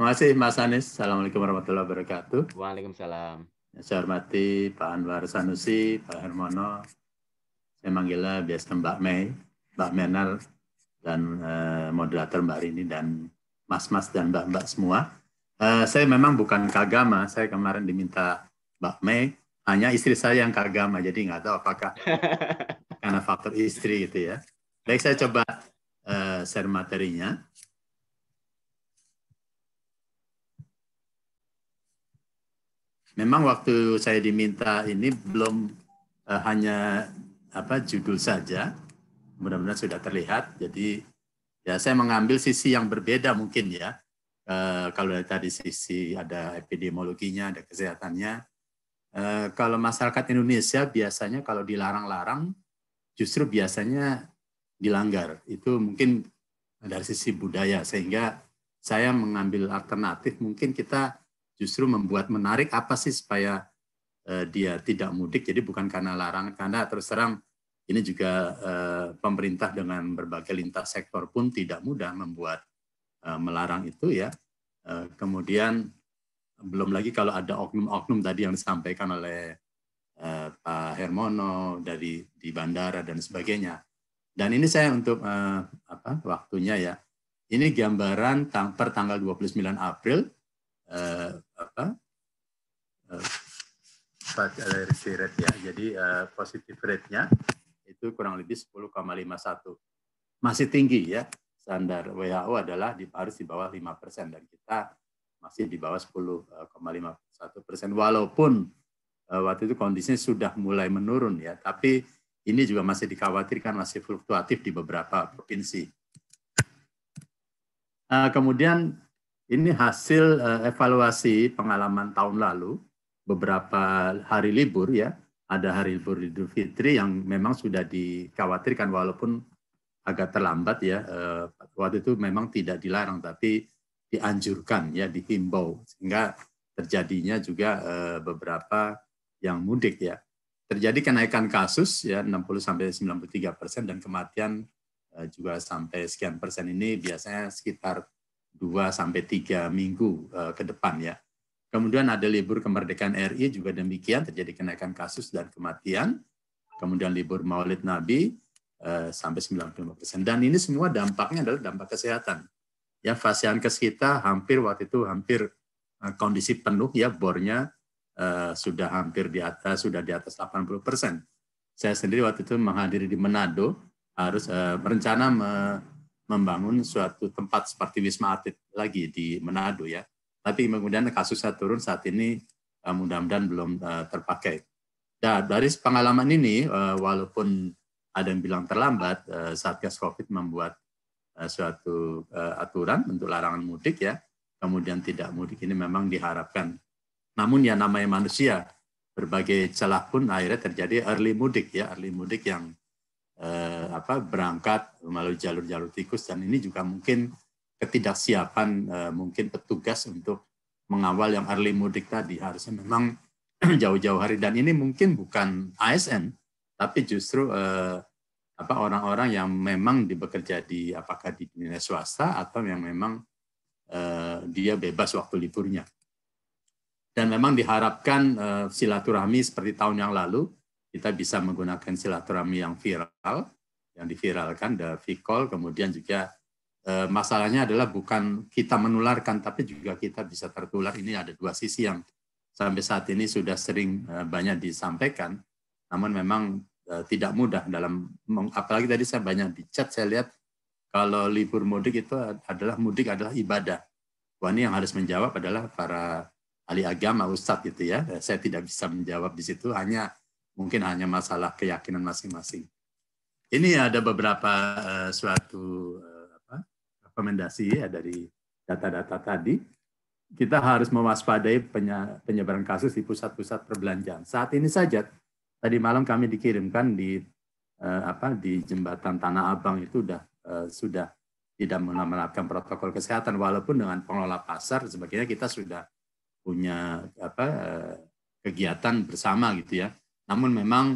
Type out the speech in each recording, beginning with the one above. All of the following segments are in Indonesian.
Terima kasih Mas Anies. Assalamualaikum warahmatullahi wabarakatuh. Waalaikumsalam. saya hormati Pak Anwar Sanusi, Pak Hermono, saya manggilnya biasa Mbak Mei, Mbak Menar dan uh, moderator Mbak Rini, dan mas-mas dan mbak-mbak semua. Uh, saya memang bukan kagama, saya kemarin diminta Mbak Mei, hanya istri saya yang kagama, jadi nggak tahu apakah karena faktor istri gitu ya. Baik, saya coba uh, share materinya. memang waktu saya diminta ini belum uh, hanya apa judul saja, mudah-mudahan sudah terlihat. Jadi ya saya mengambil sisi yang berbeda mungkin ya. Uh, kalau dari tadi sisi ada epidemiologinya, ada kesehatannya. Uh, kalau masyarakat Indonesia biasanya kalau dilarang-larang, justru biasanya dilanggar. Itu mungkin dari sisi budaya, sehingga saya mengambil alternatif mungkin kita justru membuat menarik apa sih supaya eh, dia tidak mudik. Jadi bukan karena larangan, karena terus terang ini juga eh, pemerintah dengan berbagai lintas sektor pun tidak mudah membuat eh, melarang itu ya. kemudian belum lagi kalau ada oknum-oknum tadi yang disampaikan oleh Pak Hermono dari di bandara dan sebagainya. Dan ini saya untuk eh, apa waktunya ya. Ini gambaran per tanggal 29 April eh, apa fatality eh, rate ya. Jadi uh, eh, positif rate-nya itu kurang lebih 10,51. Masih tinggi ya. Standar WHO adalah di harus di bawah 5 persen dan kita masih di bawah 10,51 persen. Walaupun uh, waktu itu kondisinya sudah mulai menurun ya, tapi ini juga masih dikhawatirkan masih fluktuatif di beberapa provinsi. Uh, kemudian ini hasil eh, evaluasi pengalaman tahun lalu, beberapa hari libur ya, ada hari libur Idul Fitri yang memang sudah dikhawatirkan walaupun agak terlambat ya. Eh, waktu itu memang tidak dilarang tapi dianjurkan ya, dihimbau sehingga terjadinya juga eh, beberapa yang mudik ya. Terjadi kenaikan kasus ya 60 sampai 93 persen dan kematian juga sampai sekian persen ini biasanya sekitar dua sampai tiga minggu eh, ke depan ya. Kemudian ada libur kemerdekaan RI juga demikian terjadi kenaikan kasus dan kematian. Kemudian libur Maulid Nabi eh, sampai 95%. persen Dan ini semua dampaknya adalah dampak kesehatan. Ya kes kita hampir waktu itu hampir eh, kondisi penuh ya bornya sudah hampir di atas sudah di atas 80%. persen Saya sendiri waktu itu menghadiri di Manado harus uh, berencana membangun suatu tempat seperti Wisma Atlet lagi di Manado ya. Tapi kemudian kasusnya turun saat ini eh, mudah-mudahan belum eh, terpakai. Nah, dari pengalaman ini, eh, walaupun ada yang bilang terlambat, Satgas COVID membuat suatu aturan untuk larangan mudik ya, kemudian tidak mudik ini memang diharapkan. Namun ya namanya manusia, berbagai celah pun akhirnya terjadi early mudik ya, early mudik yang eh, apa berangkat melalui jalur-jalur tikus dan ini juga mungkin ketidaksiapan eh, mungkin petugas untuk mengawal yang early mudik tadi harusnya memang jauh-jauh hari dan ini mungkin bukan ASN tapi justru eh, apa orang-orang yang memang bekerja di apakah di dunia swasta atau yang memang eh, dia bebas waktu liburnya dan memang diharapkan eh, silaturahmi seperti tahun yang lalu kita bisa menggunakan silaturahmi yang viral, yang diviralkan, the vicall, kemudian juga e, masalahnya adalah bukan kita menularkan, tapi juga kita bisa tertular. Ini ada dua sisi yang sampai saat ini sudah sering e, banyak disampaikan, namun memang e, tidak mudah dalam, apalagi tadi saya banyak di chat, saya lihat kalau libur mudik itu adalah mudik adalah ibadah. Wah ini yang harus menjawab adalah para ahli agama, ustadz gitu ya. Saya tidak bisa menjawab di situ, hanya Mungkin hanya masalah keyakinan masing-masing. Ini ada beberapa uh, suatu uh, apa, rekomendasi ya dari data-data tadi. Kita harus mewaspadai penyebaran kasus di pusat-pusat perbelanjaan. Saat ini saja, tadi malam kami dikirimkan di uh, apa di jembatan Tanah Abang itu sudah uh, sudah tidak menerapkan protokol kesehatan walaupun dengan pengelola pasar sebagainya kita sudah punya apa kegiatan bersama gitu ya namun memang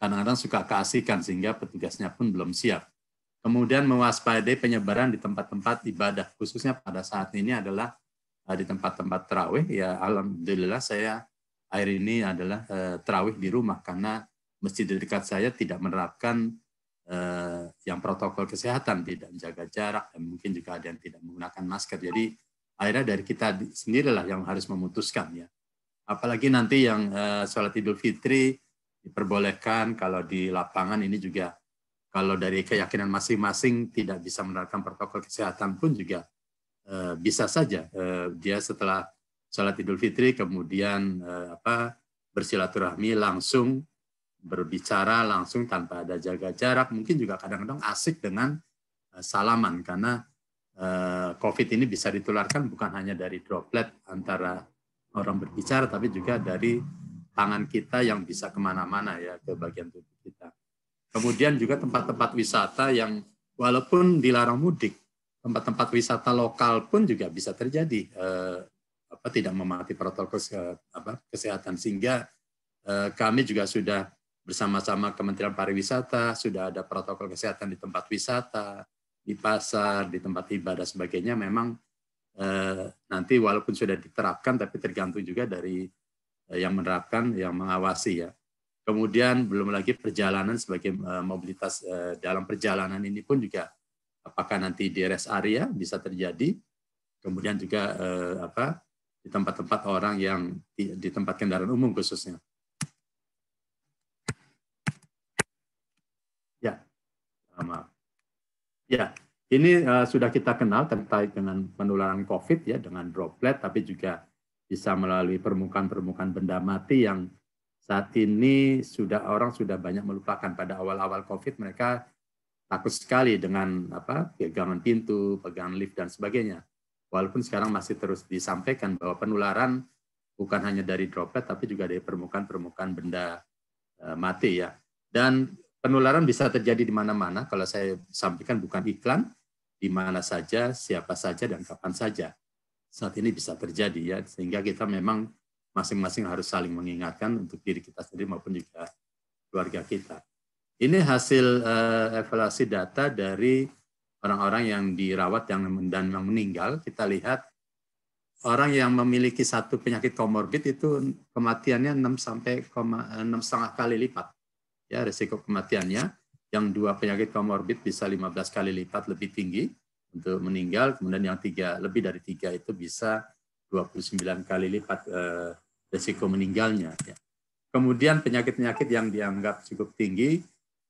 kadang-kadang suka keasikan sehingga petugasnya pun belum siap. Kemudian mewaspadai penyebaran di tempat-tempat ibadah, khususnya pada saat ini adalah eh, di tempat-tempat terawih. Ya alhamdulillah saya air ini adalah eh, terawih di rumah karena masjid dekat saya tidak menerapkan eh, yang protokol kesehatan, tidak menjaga jarak dan mungkin juga ada yang tidak menggunakan masker. Jadi akhirnya dari kita sendirilah yang harus memutuskan ya Apalagi nanti yang uh, sholat Idul Fitri diperbolehkan kalau di lapangan ini juga kalau dari keyakinan masing-masing tidak bisa menerapkan protokol kesehatan pun juga uh, bisa saja uh, dia setelah sholat Idul Fitri kemudian uh, apa bersilaturahmi langsung berbicara langsung tanpa ada jaga jarak mungkin juga kadang-kadang asik dengan salaman karena COVID ini bisa ditularkan bukan hanya dari droplet antara orang berbicara, tapi juga dari tangan kita yang bisa kemana-mana ya ke bagian tubuh kita. Kemudian juga tempat-tempat wisata yang walaupun dilarang mudik, tempat-tempat wisata lokal pun juga bisa terjadi eh, apa tidak mematuhi protokol eh, kesehatan sehingga eh, kami juga sudah bersama-sama Kementerian Pariwisata sudah ada protokol kesehatan di tempat wisata, di pasar, di tempat ibadah sebagainya memang Eh, nanti walaupun sudah diterapkan tapi tergantung juga dari eh, yang menerapkan, yang mengawasi ya. Kemudian belum lagi perjalanan sebagai eh, mobilitas dalam perjalanan ini pun juga apakah nanti di rest area bisa terjadi. Kemudian juga apa di tempat-tempat orang yang di tempat kendaraan umum khususnya. Ya, maaf. Ya, ini uh, sudah kita kenal terkait dengan penularan COVID ya dengan droplet, tapi juga bisa melalui permukaan-permukaan benda mati yang saat ini sudah orang sudah banyak melupakan pada awal-awal COVID mereka takut sekali dengan apa pegangan pintu, pegangan lift dan sebagainya. Walaupun sekarang masih terus disampaikan bahwa penularan bukan hanya dari droplet tapi juga dari permukaan-permukaan benda uh, mati ya. Dan penularan bisa terjadi di mana-mana. Kalau saya sampaikan bukan iklan, di mana saja, siapa saja, dan kapan saja. Saat ini bisa terjadi ya, sehingga kita memang masing-masing harus saling mengingatkan untuk diri kita sendiri maupun juga keluarga kita. Ini hasil uh, evaluasi data dari orang-orang yang dirawat yang dan yang meninggal. Kita lihat orang yang memiliki satu penyakit komorbid itu kematiannya 6 sampai 6 setengah kali lipat ya risiko kematiannya. Yang dua penyakit komorbid bisa 15 kali lipat lebih tinggi untuk meninggal, kemudian yang tiga lebih dari tiga itu bisa 29 kali lipat eh, risiko meninggalnya. Ya. Kemudian penyakit-penyakit yang dianggap cukup tinggi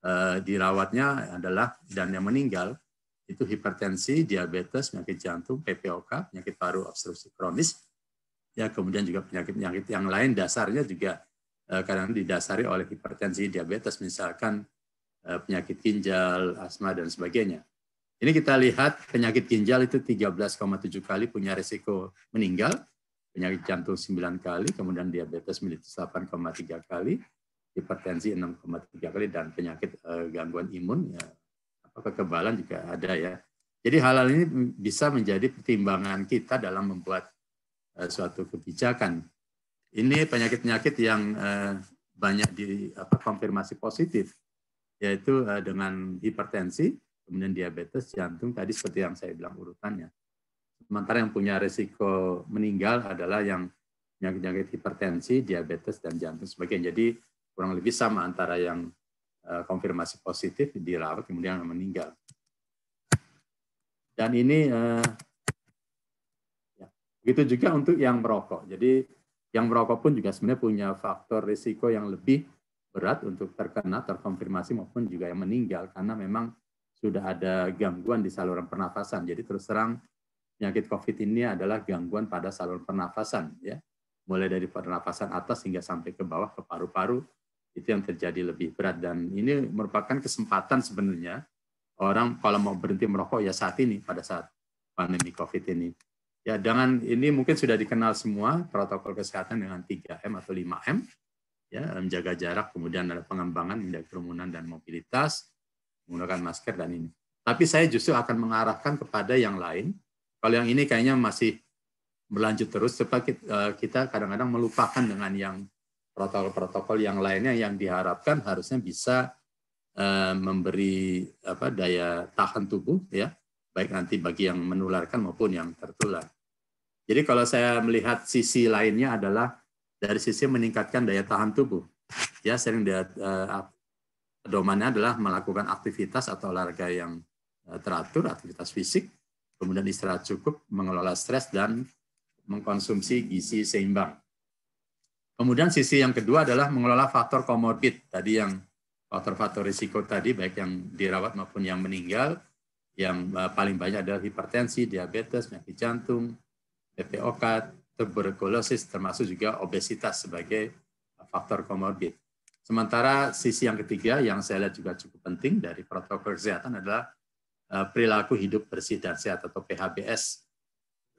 eh, dirawatnya adalah dan yang meninggal itu hipertensi, diabetes, penyakit jantung, PPOK, penyakit paru obstruksi kronis, ya kemudian juga penyakit-penyakit yang lain dasarnya juga Eh, kadang didasari oleh hipertensi, diabetes, misalkan eh, penyakit ginjal, asma, dan sebagainya. Ini kita lihat penyakit ginjal itu 13,7 kali punya risiko meninggal, penyakit jantung 9 kali, kemudian diabetes mellitus 8,3 kali, hipertensi 6,3 kali, dan penyakit eh, gangguan imun, ya, kekebalan juga ada ya. Jadi hal-hal ini bisa menjadi pertimbangan kita dalam membuat suatu kebijakan ini penyakit-penyakit yang eh, banyak di konfirmasi positif, yaitu eh, dengan hipertensi, kemudian diabetes, jantung, tadi seperti yang saya bilang urutannya. Sementara yang punya resiko meninggal adalah yang penyakit-penyakit hipertensi, diabetes, dan jantung sebagainya. Jadi kurang lebih sama antara yang eh, konfirmasi positif di dirawat kemudian meninggal. Dan ini eh, ya, Begitu juga untuk yang merokok. Jadi yang merokok pun juga sebenarnya punya faktor risiko yang lebih berat untuk terkena, terkonfirmasi maupun juga yang meninggal karena memang sudah ada gangguan di saluran pernafasan. Jadi terus terang penyakit COVID ini adalah gangguan pada saluran pernafasan, ya, mulai dari pernafasan atas hingga sampai ke bawah ke paru-paru itu yang terjadi lebih berat dan ini merupakan kesempatan sebenarnya orang kalau mau berhenti merokok ya saat ini pada saat pandemi COVID ini. Ya, dengan ini mungkin sudah dikenal semua protokol kesehatan dengan 3M atau 5M. Ya, menjaga jarak, kemudian ada pengembangan menjaga kerumunan dan mobilitas, menggunakan masker dan ini. Tapi saya justru akan mengarahkan kepada yang lain. Kalau yang ini kayaknya masih berlanjut terus, sebab e, kita kadang-kadang melupakan dengan yang protokol-protokol yang lainnya yang diharapkan harusnya bisa e, memberi apa daya tahan tubuh ya baik nanti bagi yang menularkan maupun yang tertular. Jadi kalau saya melihat sisi lainnya adalah dari sisi meningkatkan daya tahan tubuh. Ya sering dia eh, pedomannya adalah melakukan aktivitas atau olahraga yang eh, teratur, aktivitas fisik, kemudian istirahat cukup, mengelola stres dan mengkonsumsi gizi seimbang. Kemudian sisi yang kedua adalah mengelola faktor komorbid. Tadi yang faktor-faktor risiko tadi, baik yang dirawat maupun yang meninggal, yang eh, paling banyak adalah hipertensi, diabetes, penyakit jantung, PPOK, tuberkulosis, termasuk juga obesitas sebagai faktor komorbid. Sementara sisi yang ketiga yang saya lihat juga cukup penting dari protokol kesehatan adalah eh, perilaku hidup bersih dan sehat atau PHBS.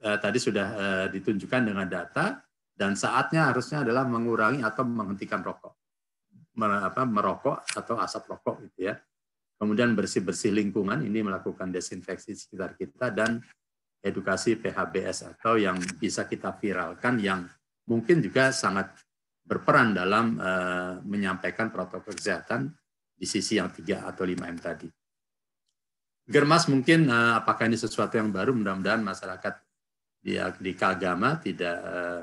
Eh, tadi sudah eh, ditunjukkan dengan data dan saatnya harusnya adalah mengurangi atau menghentikan rokok, merokok atau asap rokok gitu ya. Kemudian bersih-bersih lingkungan ini melakukan desinfeksi sekitar kita dan edukasi PHBS atau yang bisa kita viralkan yang mungkin juga sangat berperan dalam uh, menyampaikan protokol kesehatan di sisi yang 3 atau 5M tadi. Germas mungkin uh, apakah ini sesuatu yang baru mudah-mudahan masyarakat di, di Kagama tidak uh,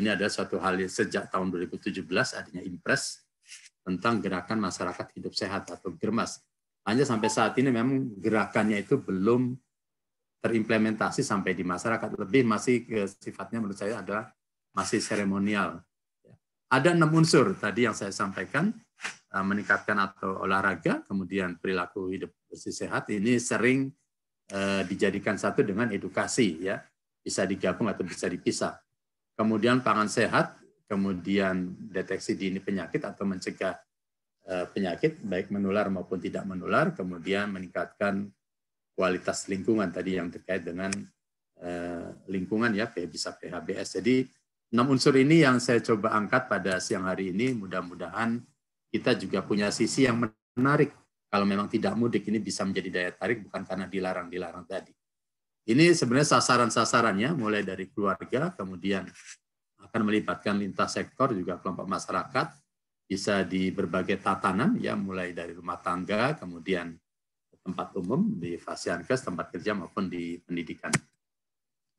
ini ada suatu hal sejak tahun 2017 adanya impres tentang gerakan masyarakat hidup sehat atau germas. Hanya sampai saat ini memang gerakannya itu belum terimplementasi sampai di masyarakat. Lebih masih ke sifatnya menurut saya adalah masih seremonial. Ada enam unsur tadi yang saya sampaikan, eh, meningkatkan atau olahraga, kemudian perilaku hidup bersih sehat, ini sering eh, dijadikan satu dengan edukasi. ya Bisa digabung atau bisa dipisah. Kemudian pangan sehat, kemudian deteksi dini penyakit atau mencegah eh, penyakit, baik menular maupun tidak menular, kemudian meningkatkan kualitas lingkungan tadi yang terkait dengan eh, lingkungan ya bisa PHBS. Jadi enam unsur ini yang saya coba angkat pada siang hari ini mudah-mudahan kita juga punya sisi yang menarik. Kalau memang tidak mudik ini bisa menjadi daya tarik bukan karena dilarang-dilarang tadi. Ini sebenarnya sasaran-sasarannya mulai dari keluarga kemudian akan melibatkan lintas sektor juga kelompok masyarakat bisa di berbagai tatanan ya mulai dari rumah tangga kemudian tempat umum, di Fasiankes, tempat kerja maupun di pendidikan.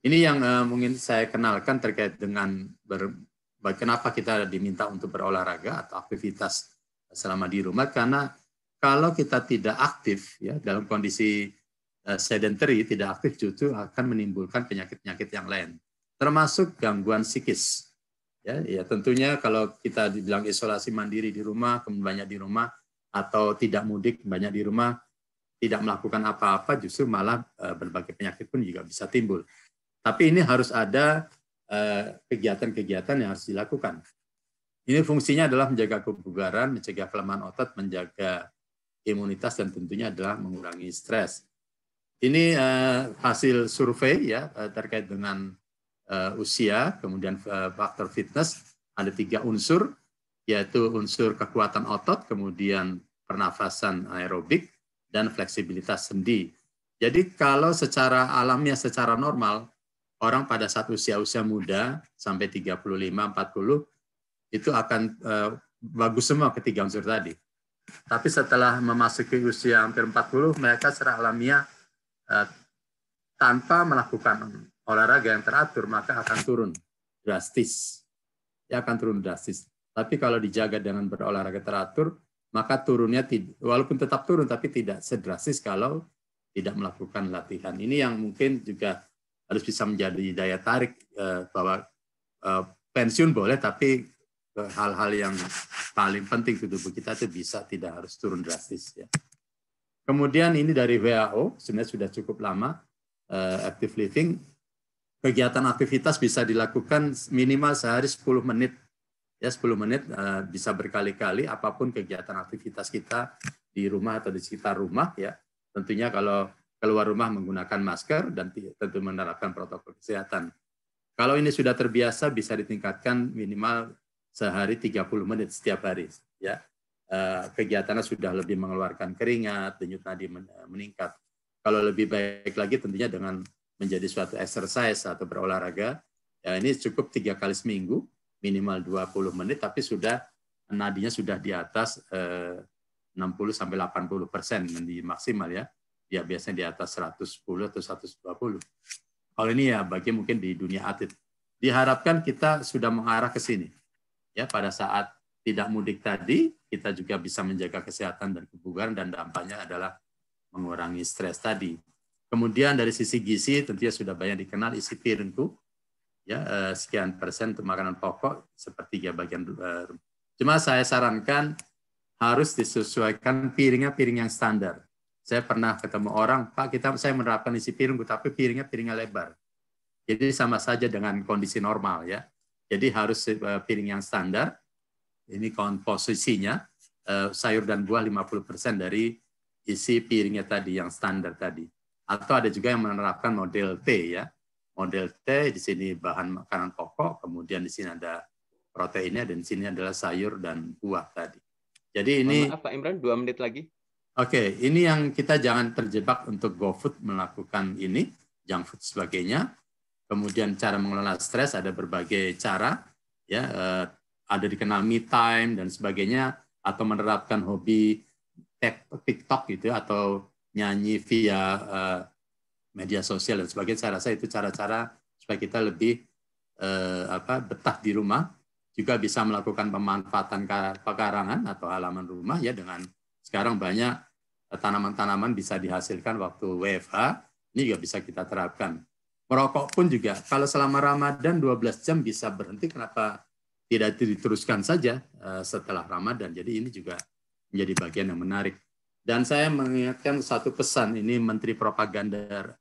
Ini yang uh, mungkin saya kenalkan terkait dengan ber, kenapa kita diminta untuk berolahraga atau aktivitas selama di rumah karena kalau kita tidak aktif ya dalam kondisi uh, sedentary tidak aktif justru akan menimbulkan penyakit-penyakit yang lain termasuk gangguan psikis ya ya tentunya kalau kita dibilang isolasi mandiri di rumah banyak di rumah atau tidak mudik banyak di rumah tidak melakukan apa-apa justru malah eh, berbagai penyakit pun juga bisa timbul. Tapi ini harus ada eh, kegiatan-kegiatan yang harus dilakukan. Ini fungsinya adalah menjaga kebugaran, mencegah kelemahan otot, menjaga imunitas dan tentunya adalah mengurangi stres. Ini eh, hasil survei ya terkait dengan usia, kemudian faktor fitness ada tiga unsur yaitu unsur kekuatan otot, kemudian pernafasan aerobik, dan fleksibilitas sendi. Jadi kalau secara alamiah secara normal orang pada saat usia-usia muda sampai 35 40 itu akan eh, bagus semua ketiga unsur tadi. Tapi setelah memasuki usia hampir 40 mereka secara alamiah eh, tanpa melakukan olahraga yang teratur maka akan turun drastis. Ya akan turun drastis. Tapi kalau dijaga dengan berolahraga teratur maka turunnya walaupun tetap turun tapi tidak sedrasis kalau tidak melakukan latihan. Ini yang mungkin juga harus bisa menjadi daya tarik eh, bahwa eh, pensiun boleh tapi eh, hal-hal yang paling penting di tubuh kita itu bisa tidak harus turun drastis ya. Kemudian ini dari WHO sebenarnya sudah cukup lama active living kegiatan aktivitas bisa dilakukan minimal sehari 10 menit ya 10 menit eh, bisa berkali-kali apapun kegiatan aktivitas kita di rumah atau di sekitar rumah ya tentunya kalau keluar rumah menggunakan masker dan tentu menerapkan protokol kesehatan kalau ini sudah terbiasa bisa ditingkatkan minimal sehari 30 menit setiap hari ya eh, kegiatannya sudah lebih mengeluarkan keringat denyut nadi eh, meningkat kalau lebih baik lagi tentunya dengan menjadi suatu exercise atau berolahraga ya ini cukup tiga kali seminggu minimal 20 menit, tapi sudah nadinya sudah di atas eh, 60 sampai 80 persen di maksimal ya. Ya biasanya di atas 110 atau 120. Kalau ini ya bagi mungkin di dunia atlet. Diharapkan kita sudah mengarah ke sini. Ya pada saat tidak mudik tadi, kita juga bisa menjaga kesehatan dan kebugaran dan dampaknya adalah mengurangi stres tadi. Kemudian dari sisi gizi tentunya sudah banyak dikenal isi piringku ya eh, sekian persen untuk makanan pokok sepertiga ya bagian eh, cuma saya sarankan harus disesuaikan piringnya-piring yang standar. Saya pernah ketemu orang, Pak, kita saya menerapkan isi piring, tapi piringnya piringnya lebar. Jadi sama saja dengan kondisi normal ya. Jadi harus eh, piring yang standar. Ini komposisinya sayur dan buah 50% dari isi piringnya tadi yang standar tadi. Atau ada juga yang menerapkan model T ya model T, di sini bahan makanan pokok, kemudian di sini ada proteinnya, dan di sini adalah sayur dan buah tadi. Jadi ini... Maaf Pak Imran, dua menit lagi. Oke, okay, ini yang kita jangan terjebak untuk GoFood melakukan ini, junk food sebagainya. Kemudian cara mengelola stres ada berbagai cara, ya eh, ada dikenal me time dan sebagainya, atau menerapkan hobi TikTok gitu ya, atau nyanyi via eh, media sosial dan sebagainya. Saya rasa itu cara-cara supaya kita lebih eh, apa betah di rumah, juga bisa melakukan pemanfaatan pekarangan atau halaman rumah ya dengan sekarang banyak eh, tanaman-tanaman bisa dihasilkan waktu WFH, ini juga bisa kita terapkan. Merokok pun juga, kalau selama Ramadan 12 jam bisa berhenti, kenapa tidak diteruskan saja eh, setelah Ramadan. Jadi ini juga menjadi bagian yang menarik. Dan saya mengingatkan satu pesan ini Menteri Propaganda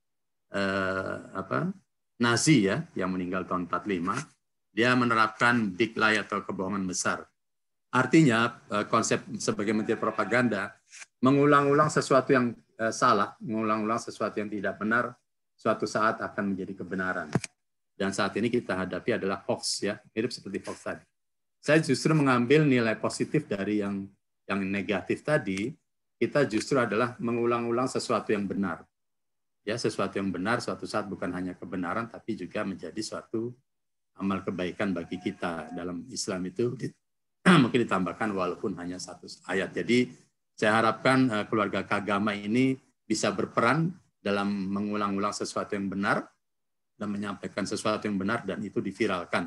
eh, apa Nazi ya yang meninggal tahun 45 dia menerapkan big lie atau kebohongan besar artinya eh, konsep sebagai menteri propaganda mengulang-ulang sesuatu yang eh, salah mengulang-ulang sesuatu yang tidak benar suatu saat akan menjadi kebenaran dan saat ini kita hadapi adalah hoax ya mirip seperti hoax tadi saya justru mengambil nilai positif dari yang yang negatif tadi kita justru adalah mengulang-ulang sesuatu yang benar ya sesuatu yang benar suatu saat bukan hanya kebenaran tapi juga menjadi suatu amal kebaikan bagi kita dalam Islam itu mungkin ditambahkan walaupun hanya satu ayat jadi saya harapkan eh, keluarga kagama ini bisa berperan dalam mengulang-ulang sesuatu yang benar dan menyampaikan sesuatu yang benar dan itu diviralkan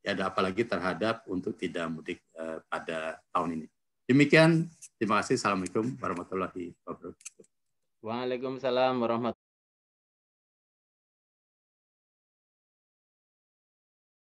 ya ada apalagi terhadap untuk tidak mudik eh, pada tahun ini demikian terima kasih assalamualaikum warahmatullahi wabarakatuh Waalaikumsalam warahmatullahi